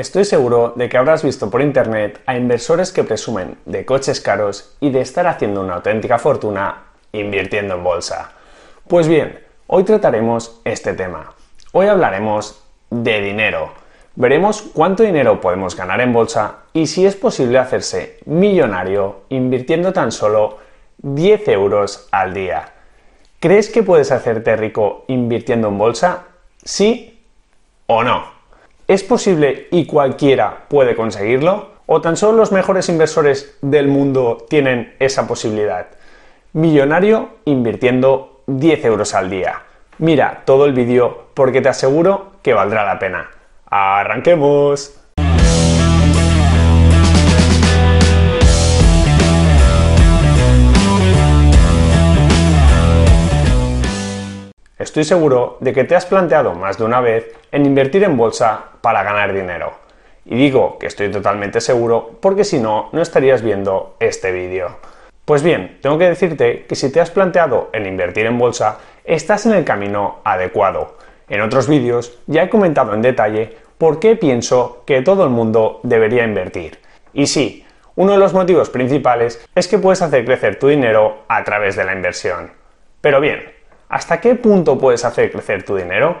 Estoy seguro de que habrás visto por internet a inversores que presumen de coches caros y de estar haciendo una auténtica fortuna invirtiendo en bolsa. Pues bien, hoy trataremos este tema. Hoy hablaremos de dinero. Veremos cuánto dinero podemos ganar en bolsa y si es posible hacerse millonario invirtiendo tan solo 10 euros al día. ¿Crees que puedes hacerte rico invirtiendo en bolsa? ¿Sí o no? ¿Es posible y cualquiera puede conseguirlo? ¿O tan solo los mejores inversores del mundo tienen esa posibilidad? Millonario invirtiendo 10 euros al día. Mira todo el vídeo porque te aseguro que valdrá la pena. ¡Arranquemos! Estoy seguro de que te has planteado más de una vez en invertir en bolsa para ganar dinero. Y digo que estoy totalmente seguro porque si no, no estarías viendo este vídeo. Pues bien, tengo que decirte que si te has planteado en invertir en bolsa, estás en el camino adecuado. En otros vídeos ya he comentado en detalle por qué pienso que todo el mundo debería invertir. Y sí, uno de los motivos principales es que puedes hacer crecer tu dinero a través de la inversión. Pero bien, ¿Hasta qué punto puedes hacer crecer tu dinero?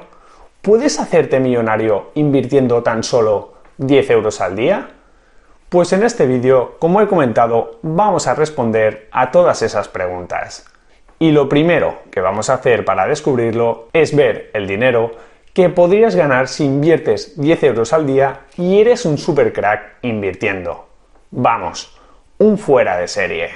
¿Puedes hacerte millonario invirtiendo tan solo 10 euros al día? Pues en este vídeo, como he comentado, vamos a responder a todas esas preguntas. Y lo primero que vamos a hacer para descubrirlo es ver el dinero que podrías ganar si inviertes 10 euros al día y eres un super crack invirtiendo. Vamos, un fuera de serie.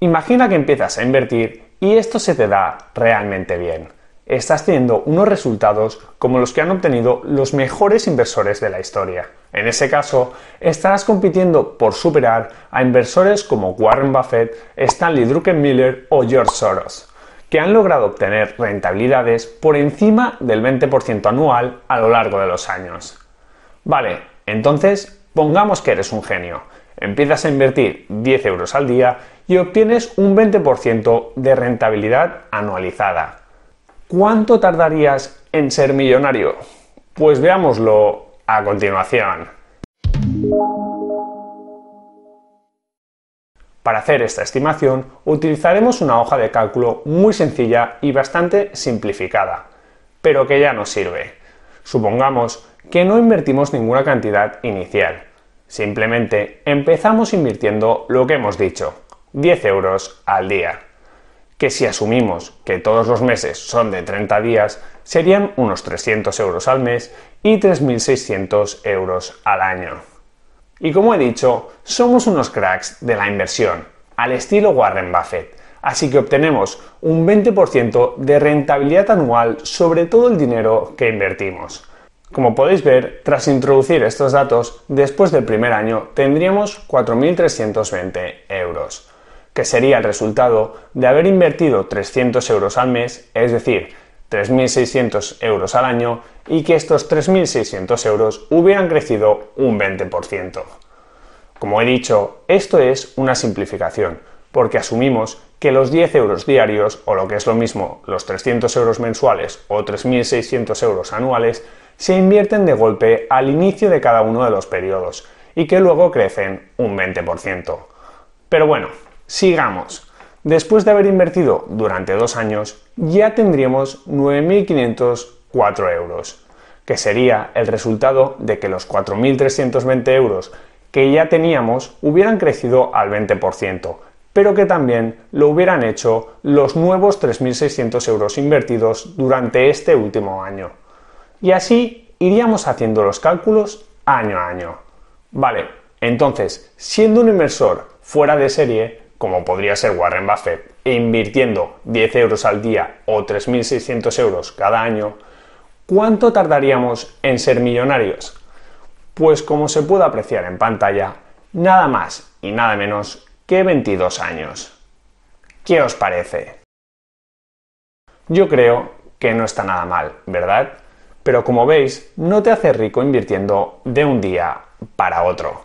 Imagina que empiezas a invertir y esto se te da realmente bien. Estás teniendo unos resultados como los que han obtenido los mejores inversores de la historia. En ese caso, estarás compitiendo por superar a inversores como Warren Buffett, Stanley Druckenmiller o George Soros, que han logrado obtener rentabilidades por encima del 20% anual a lo largo de los años. Vale, entonces pongamos que eres un genio. Empiezas a invertir 10 euros al día y obtienes un 20% de rentabilidad anualizada. ¿Cuánto tardarías en ser millonario? Pues veámoslo a continuación. Para hacer esta estimación utilizaremos una hoja de cálculo muy sencilla y bastante simplificada, pero que ya nos sirve. Supongamos que no invertimos ninguna cantidad inicial, simplemente empezamos invirtiendo lo que hemos dicho, 10 euros al día, que si asumimos que todos los meses son de 30 días, serían unos 300 euros al mes y 3.600 euros al año. Y como he dicho, somos unos cracks de la inversión, al estilo Warren Buffett, así que obtenemos un 20% de rentabilidad anual sobre todo el dinero que invertimos. Como podéis ver, tras introducir estos datos, después del primer año tendríamos 4.320 euros que sería el resultado de haber invertido 300 euros al mes, es decir, 3.600 euros al año, y que estos 3.600 euros hubieran crecido un 20%. Como he dicho, esto es una simplificación, porque asumimos que los 10 euros diarios, o lo que es lo mismo, los 300 euros mensuales o 3.600 euros anuales, se invierten de golpe al inicio de cada uno de los periodos y que luego crecen un 20%. Pero bueno, Sigamos. Después de haber invertido durante dos años, ya tendríamos 9.504 euros, que sería el resultado de que los 4.320 euros que ya teníamos hubieran crecido al 20%, pero que también lo hubieran hecho los nuevos 3.600 euros invertidos durante este último año. Y así iríamos haciendo los cálculos año a año. Vale, entonces, siendo un inversor fuera de serie, como podría ser Warren Buffett, e invirtiendo 10 euros al día o 3.600 euros cada año, ¿cuánto tardaríamos en ser millonarios? Pues como se puede apreciar en pantalla, nada más y nada menos que 22 años. ¿Qué os parece? Yo creo que no está nada mal, ¿verdad? Pero como veis, no te hace rico invirtiendo de un día para otro.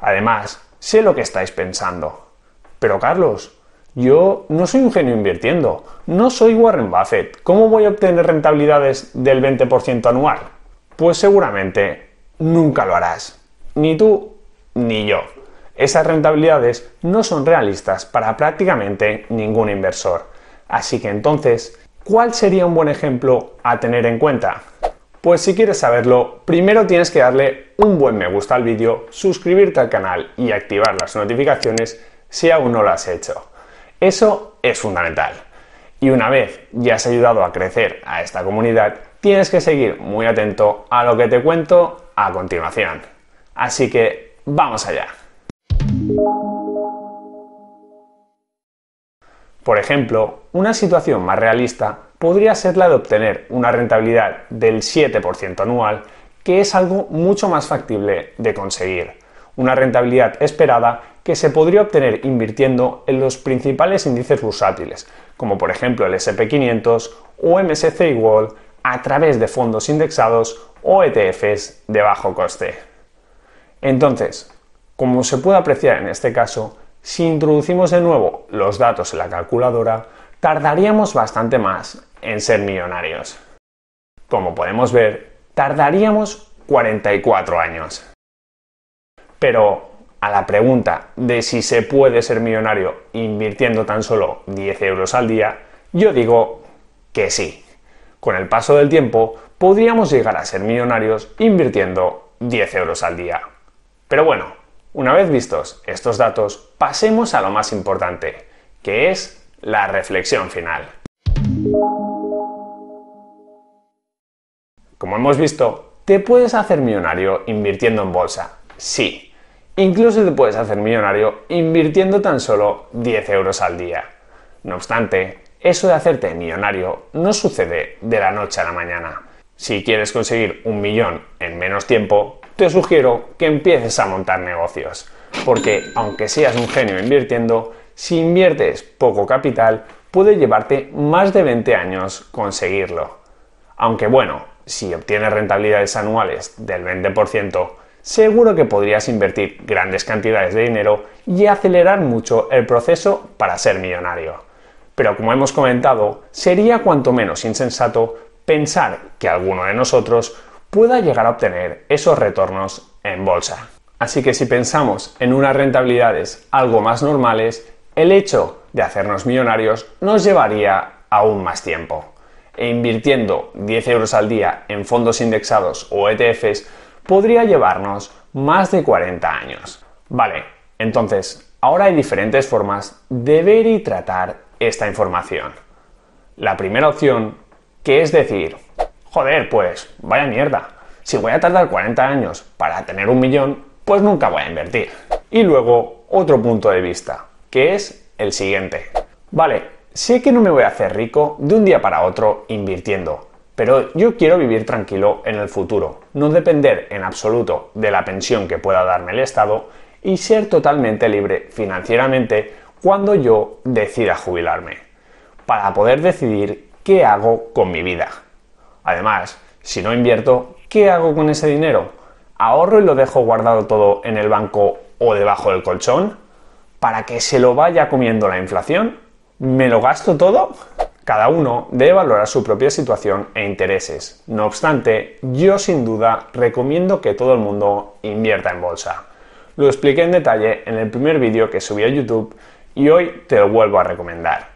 Además, sé lo que estáis pensando. Pero Carlos, yo no soy un genio invirtiendo, no soy Warren Buffett. ¿Cómo voy a obtener rentabilidades del 20% anual? Pues seguramente nunca lo harás. Ni tú ni yo. Esas rentabilidades no son realistas para prácticamente ningún inversor. Así que entonces, ¿cuál sería un buen ejemplo a tener en cuenta? Pues si quieres saberlo, primero tienes que darle un buen me gusta al vídeo, suscribirte al canal y activar las notificaciones si aún no lo has hecho. Eso es fundamental. Y una vez ya has ayudado a crecer a esta comunidad, tienes que seguir muy atento a lo que te cuento a continuación. Así que vamos allá. Por ejemplo, una situación más realista podría ser la de obtener una rentabilidad del 7% anual, que es algo mucho más factible de conseguir una rentabilidad esperada que se podría obtener invirtiendo en los principales índices bursátiles, como por ejemplo el SP500 o MSCI World, a través de fondos indexados o ETFs de bajo coste. Entonces, como se puede apreciar en este caso, si introducimos de nuevo los datos en la calculadora, tardaríamos bastante más en ser millonarios. Como podemos ver, tardaríamos 44 años. Pero a la pregunta de si se puede ser millonario invirtiendo tan solo 10 euros al día, yo digo que sí. Con el paso del tiempo podríamos llegar a ser millonarios invirtiendo 10 euros al día. Pero bueno, una vez vistos estos datos, pasemos a lo más importante, que es la reflexión final. Como hemos visto, te puedes hacer millonario invirtiendo en bolsa. Sí, Incluso te puedes hacer millonario invirtiendo tan solo 10 euros al día. No obstante, eso de hacerte millonario no sucede de la noche a la mañana. Si quieres conseguir un millón en menos tiempo, te sugiero que empieces a montar negocios, porque aunque seas un genio invirtiendo, si inviertes poco capital, puede llevarte más de 20 años conseguirlo. Aunque bueno, si obtienes rentabilidades anuales del 20%, seguro que podrías invertir grandes cantidades de dinero y acelerar mucho el proceso para ser millonario. Pero como hemos comentado, sería cuanto menos insensato pensar que alguno de nosotros pueda llegar a obtener esos retornos en bolsa. Así que si pensamos en unas rentabilidades algo más normales, el hecho de hacernos millonarios nos llevaría aún más tiempo. E invirtiendo 10 euros al día en fondos indexados o ETFs, podría llevarnos más de 40 años. Vale, entonces, ahora hay diferentes formas de ver y tratar esta información. La primera opción, que es decir, joder, pues, vaya mierda, si voy a tardar 40 años para tener un millón, pues nunca voy a invertir. Y luego, otro punto de vista, que es el siguiente. Vale, sé que no me voy a hacer rico de un día para otro invirtiendo, pero yo quiero vivir tranquilo en el futuro, no depender en absoluto de la pensión que pueda darme el Estado y ser totalmente libre financieramente cuando yo decida jubilarme, para poder decidir qué hago con mi vida. Además, si no invierto, ¿qué hago con ese dinero? ¿Ahorro y lo dejo guardado todo en el banco o debajo del colchón? ¿Para que se lo vaya comiendo la inflación? ¿Me lo gasto todo? Cada uno debe valorar su propia situación e intereses. No obstante, yo sin duda recomiendo que todo el mundo invierta en bolsa. Lo expliqué en detalle en el primer vídeo que subí a YouTube y hoy te lo vuelvo a recomendar.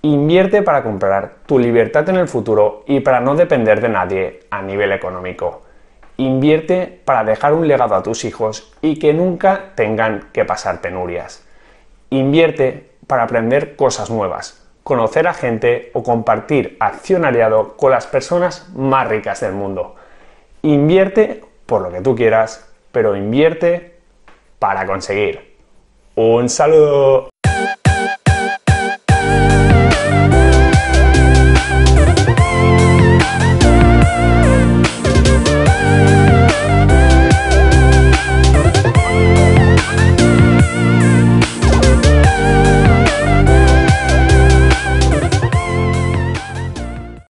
Invierte para comprar tu libertad en el futuro y para no depender de nadie a nivel económico. Invierte para dejar un legado a tus hijos y que nunca tengan que pasar penurias. Invierte para aprender cosas nuevas conocer a gente o compartir accionariado con las personas más ricas del mundo. Invierte por lo que tú quieras, pero invierte para conseguir. Un saludo.